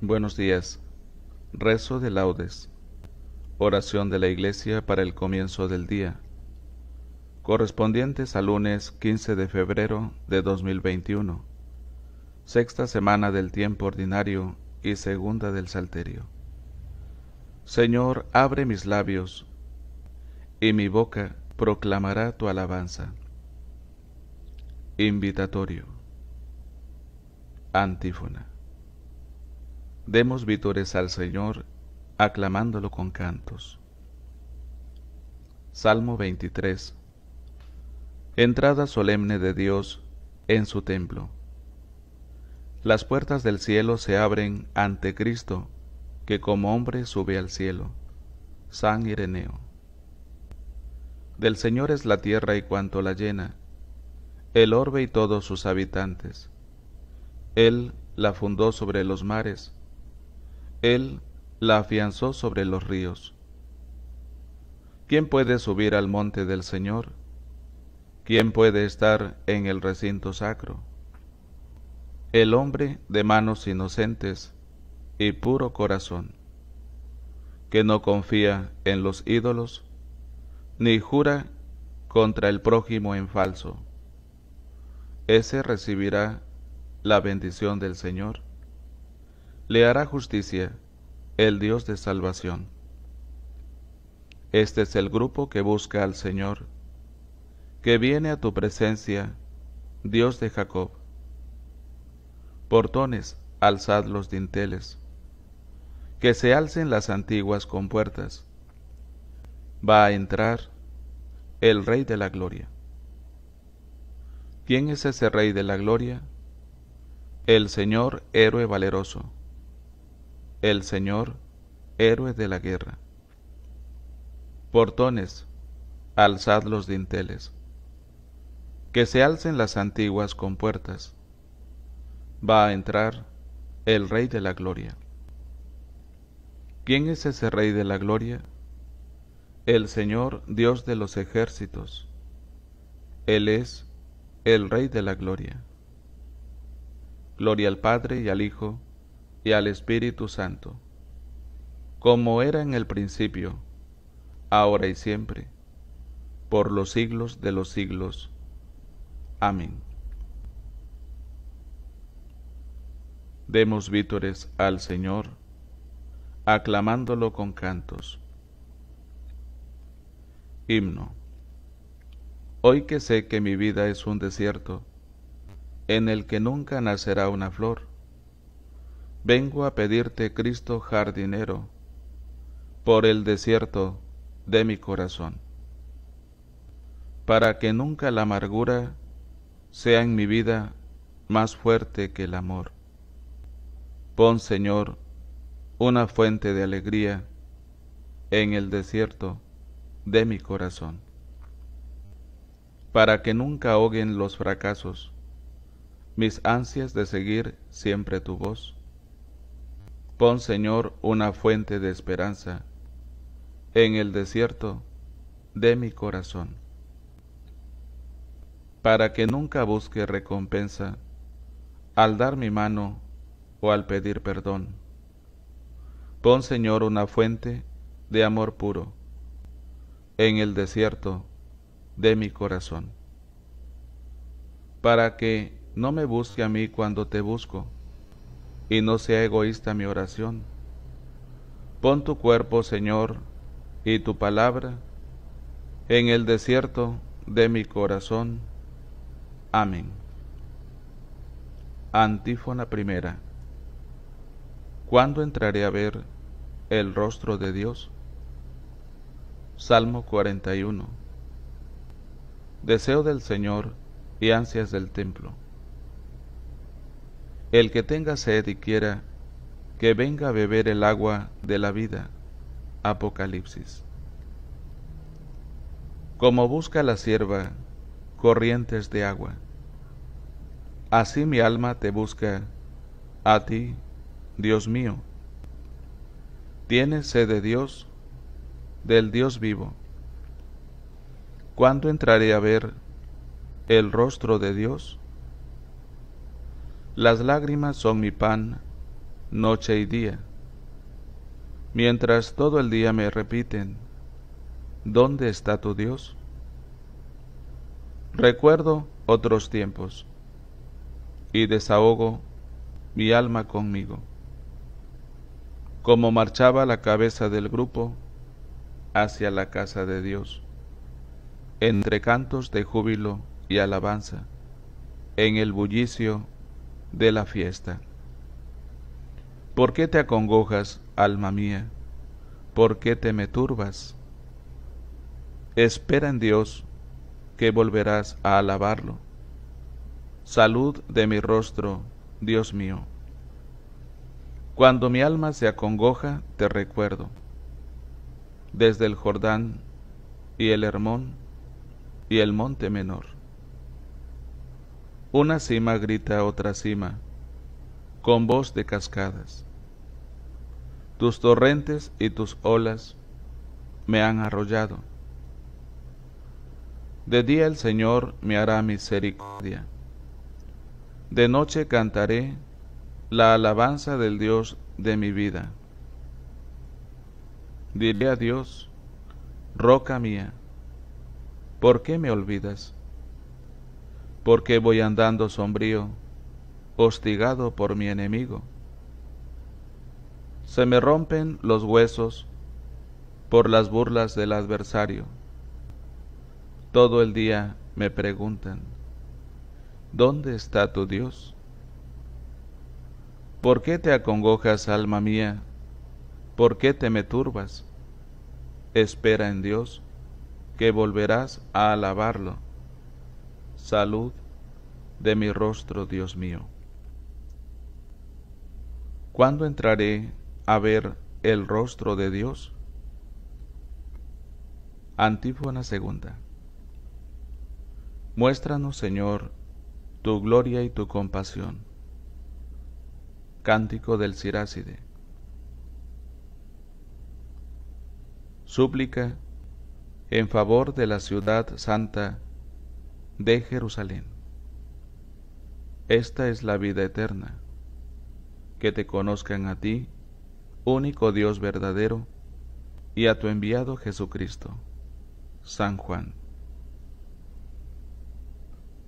Buenos días. Rezo de laudes. Oración de la Iglesia para el comienzo del día. Correspondientes al lunes 15 de febrero de 2021. Sexta semana del tiempo ordinario y segunda del Salterio. Señor, abre mis labios y mi boca proclamará tu alabanza. Invitatorio. Antífona. Demos vítores al Señor, aclamándolo con cantos. Salmo 23. Entrada solemne de Dios en su templo. Las puertas del cielo se abren ante Cristo, que como hombre sube al cielo. San Ireneo. Del Señor es la tierra y cuanto la llena, el orbe y todos sus habitantes. Él la fundó sobre los mares, él la afianzó sobre los ríos. ¿Quién puede subir al monte del Señor? ¿Quién puede estar en el recinto sacro? El hombre de manos inocentes y puro corazón, que no confía en los ídolos, ni jura contra el prójimo en falso. Ese recibirá la bendición del Señor le hará justicia el Dios de salvación. Este es el grupo que busca al Señor, que viene a tu presencia, Dios de Jacob. Portones, alzad los dinteles, que se alcen las antiguas compuertas. Va a entrar el Rey de la Gloria. ¿Quién es ese Rey de la Gloria? El Señor héroe valeroso el Señor, héroe de la guerra. Portones, alzad los dinteles. Que se alcen las antiguas compuertas. Va a entrar el Rey de la Gloria. ¿Quién es ese Rey de la Gloria? El Señor Dios de los ejércitos. Él es el Rey de la Gloria. Gloria al Padre y al Hijo al Espíritu Santo, como era en el principio, ahora y siempre, por los siglos de los siglos. Amén. Demos vítores al Señor, aclamándolo con cantos. Himno. Hoy que sé que mi vida es un desierto, en el que nunca nacerá una flor, vengo a pedirte, Cristo jardinero, por el desierto de mi corazón, para que nunca la amargura sea en mi vida más fuerte que el amor. Pon, Señor, una fuente de alegría en el desierto de mi corazón, para que nunca ahoguen los fracasos, mis ansias de seguir siempre tu voz Pon, Señor, una fuente de esperanza en el desierto de mi corazón, para que nunca busque recompensa al dar mi mano o al pedir perdón. Pon, Señor, una fuente de amor puro en el desierto de mi corazón, para que no me busque a mí cuando te busco y no sea egoísta mi oración. Pon tu cuerpo, Señor, y tu palabra en el desierto de mi corazón. Amén. Antífona primera. ¿Cuándo entraré a ver el rostro de Dios? Salmo 41. Deseo del Señor y ansias del templo. El que tenga sed y quiera, que venga a beber el agua de la vida. Apocalipsis. Como busca la sierva corrientes de agua, así mi alma te busca a ti, Dios mío. Tienes sed de Dios, del Dios vivo. ¿Cuándo entraré a ver el rostro de Dios? Las lágrimas son mi pan, noche y día, mientras todo el día me repiten, ¿dónde está tu Dios? Recuerdo otros tiempos y desahogo mi alma conmigo. Como marchaba la cabeza del grupo hacia la casa de Dios, entre cantos de júbilo y alabanza, en el bullicio de la fiesta. ¿Por qué te acongojas, alma mía? ¿Por qué te me turbas? Espera en Dios, que volverás a alabarlo. Salud de mi rostro, Dios mío. Cuando mi alma se acongoja, te recuerdo. Desde el Jordán y el Hermón y el Monte Menor. Una cima grita a otra cima, con voz de cascadas. Tus torrentes y tus olas me han arrollado. De día el Señor me hará misericordia. De noche cantaré la alabanza del Dios de mi vida. Diré a Dios, roca mía, ¿por qué me olvidas? porque voy andando sombrío, hostigado por mi enemigo. Se me rompen los huesos por las burlas del adversario. Todo el día me preguntan, ¿dónde está tu Dios? ¿Por qué te acongojas, alma mía? ¿Por qué te me turbas? Espera en Dios, que volverás a alabarlo salud de mi rostro, Dios mío. ¿Cuándo entraré a ver el rostro de Dios? Antífona segunda. Muéstranos, Señor, tu gloria y tu compasión. Cántico del Siráside. Súplica en favor de la ciudad santa de Jerusalén. Esta es la vida eterna, que te conozcan a ti, único Dios verdadero, y a tu enviado Jesucristo. San Juan.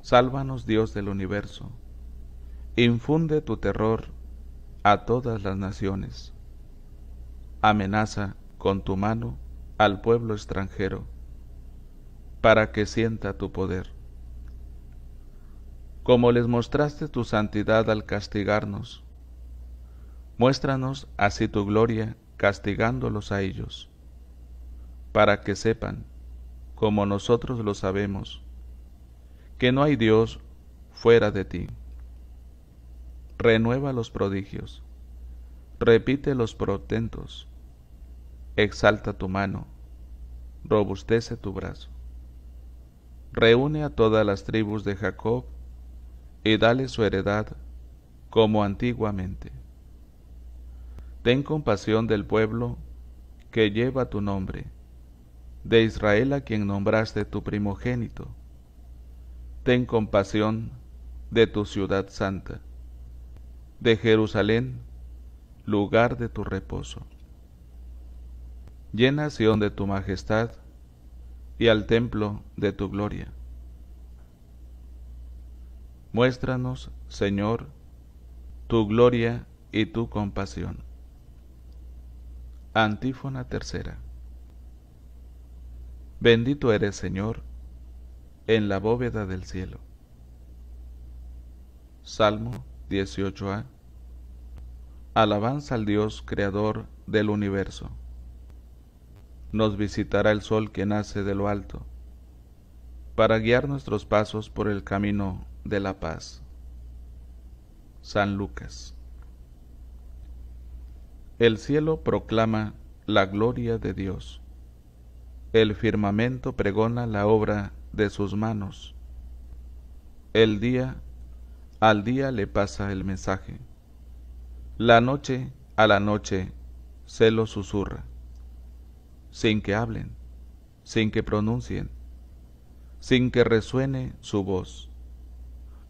Sálvanos Dios del universo, infunde tu terror a todas las naciones. Amenaza con tu mano al pueblo extranjero, para que sienta tu poder como les mostraste tu santidad al castigarnos. Muéstranos así tu gloria castigándolos a ellos, para que sepan, como nosotros lo sabemos, que no hay Dios fuera de ti. Renueva los prodigios, repite los protentos, exalta tu mano, robustece tu brazo. Reúne a todas las tribus de Jacob y dale su heredad como antiguamente. Ten compasión del pueblo que lleva tu nombre, de Israel a quien nombraste tu primogénito. Ten compasión de tu ciudad santa, de Jerusalén, lugar de tu reposo. Llena Sion de tu majestad y al templo de tu gloria. Muéstranos, Señor, tu gloria y tu compasión. Antífona tercera. Bendito eres, Señor, en la bóveda del cielo. Salmo 18a. Alabanza al Dios creador del universo. Nos visitará el sol que nace de lo alto, para guiar nuestros pasos por el camino de la paz. San Lucas. El cielo proclama la gloria de Dios. El firmamento pregona la obra de sus manos. El día al día le pasa el mensaje. La noche a la noche se lo susurra. Sin que hablen, sin que pronuncien, sin que resuene su voz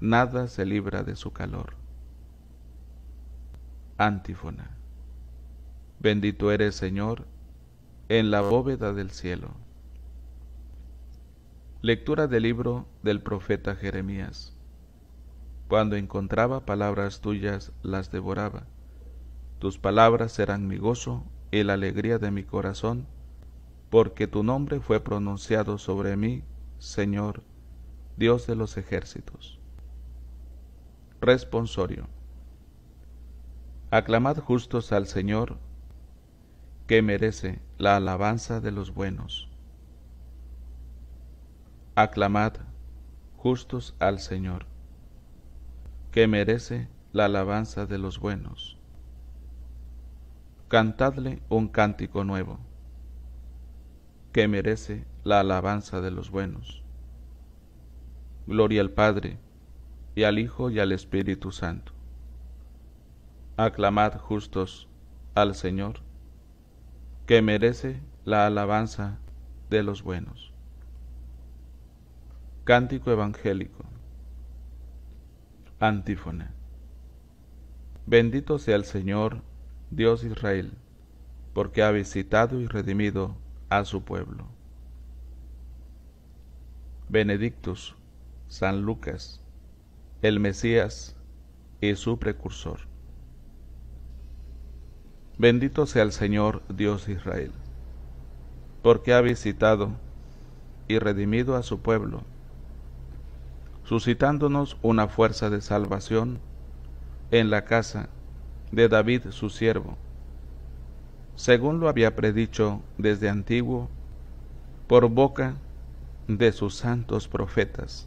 nada se libra de su calor. Antífona. Bendito eres, Señor, en la bóveda del cielo. Lectura del libro del profeta Jeremías. Cuando encontraba palabras tuyas, las devoraba. Tus palabras serán mi gozo y la alegría de mi corazón, porque tu nombre fue pronunciado sobre mí, Señor, Dios de los ejércitos. Responsorio. Aclamad justos al Señor, que merece la alabanza de los buenos. Aclamad justos al Señor, que merece la alabanza de los buenos. Cantadle un cántico nuevo, que merece la alabanza de los buenos. Gloria al Padre, al Hijo y al Espíritu Santo. Aclamad justos al Señor, que merece la alabanza de los buenos. Cántico Evangélico. Antífona. Bendito sea el Señor, Dios Israel, porque ha visitado y redimido a su pueblo. Benedictus, San Lucas el Mesías y su precursor. Bendito sea el Señor Dios Israel, porque ha visitado y redimido a su pueblo, suscitándonos una fuerza de salvación en la casa de David su siervo, según lo había predicho desde antiguo por boca de sus santos profetas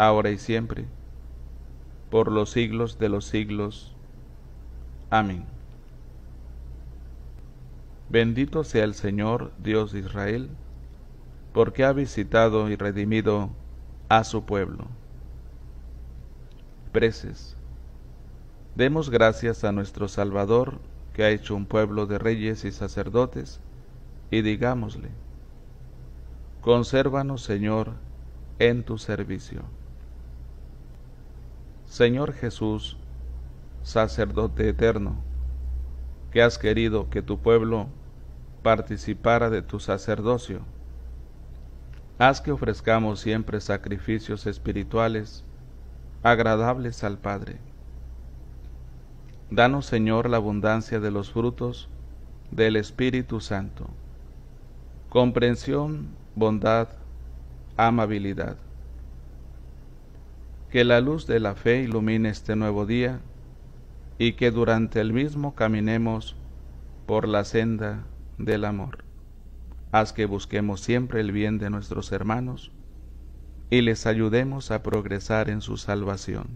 ahora y siempre, por los siglos de los siglos. Amén. Bendito sea el Señor, Dios de Israel, porque ha visitado y redimido a su pueblo. Preces. Demos gracias a nuestro Salvador, que ha hecho un pueblo de reyes y sacerdotes, y digámosle, Consérvanos, Señor, en tu servicio. Señor Jesús, sacerdote eterno, que has querido que tu pueblo participara de tu sacerdocio. Haz que ofrezcamos siempre sacrificios espirituales agradables al Padre. Danos, Señor, la abundancia de los frutos del Espíritu Santo, comprensión, bondad, amabilidad que la luz de la fe ilumine este nuevo día y que durante el mismo caminemos por la senda del amor. Haz que busquemos siempre el bien de nuestros hermanos y les ayudemos a progresar en su salvación.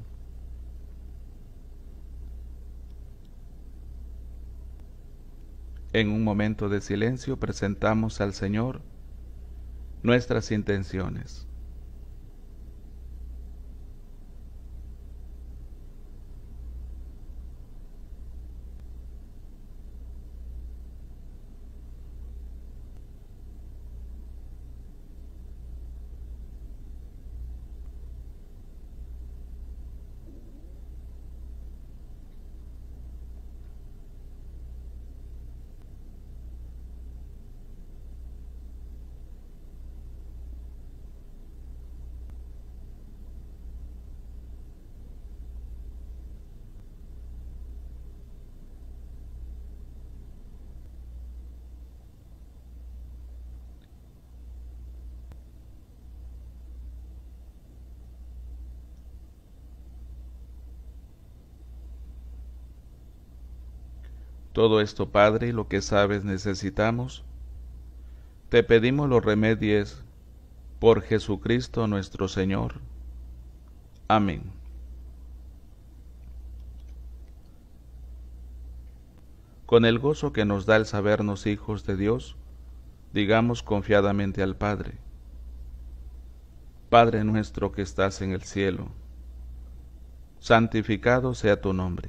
En un momento de silencio presentamos al Señor nuestras intenciones. Todo esto, Padre, lo que sabes necesitamos, te pedimos los remedios, por Jesucristo nuestro Señor. Amén. Con el gozo que nos da el sabernos hijos de Dios, digamos confiadamente al Padre. Padre nuestro que estás en el cielo, santificado sea tu nombre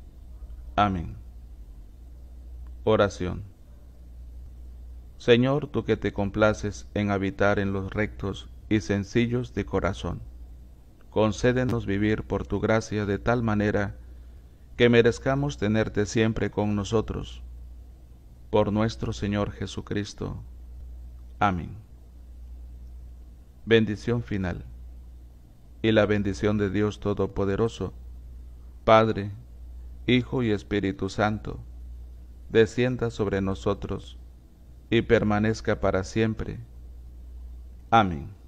Amén. Oración. Señor, tú que te complaces en habitar en los rectos y sencillos de corazón, concédenos vivir por tu gracia de tal manera que merezcamos tenerte siempre con nosotros. Por nuestro Señor Jesucristo. Amén. Bendición final. Y la bendición de Dios Todopoderoso, Padre, Hijo y Espíritu Santo, descienda sobre nosotros y permanezca para siempre. Amén.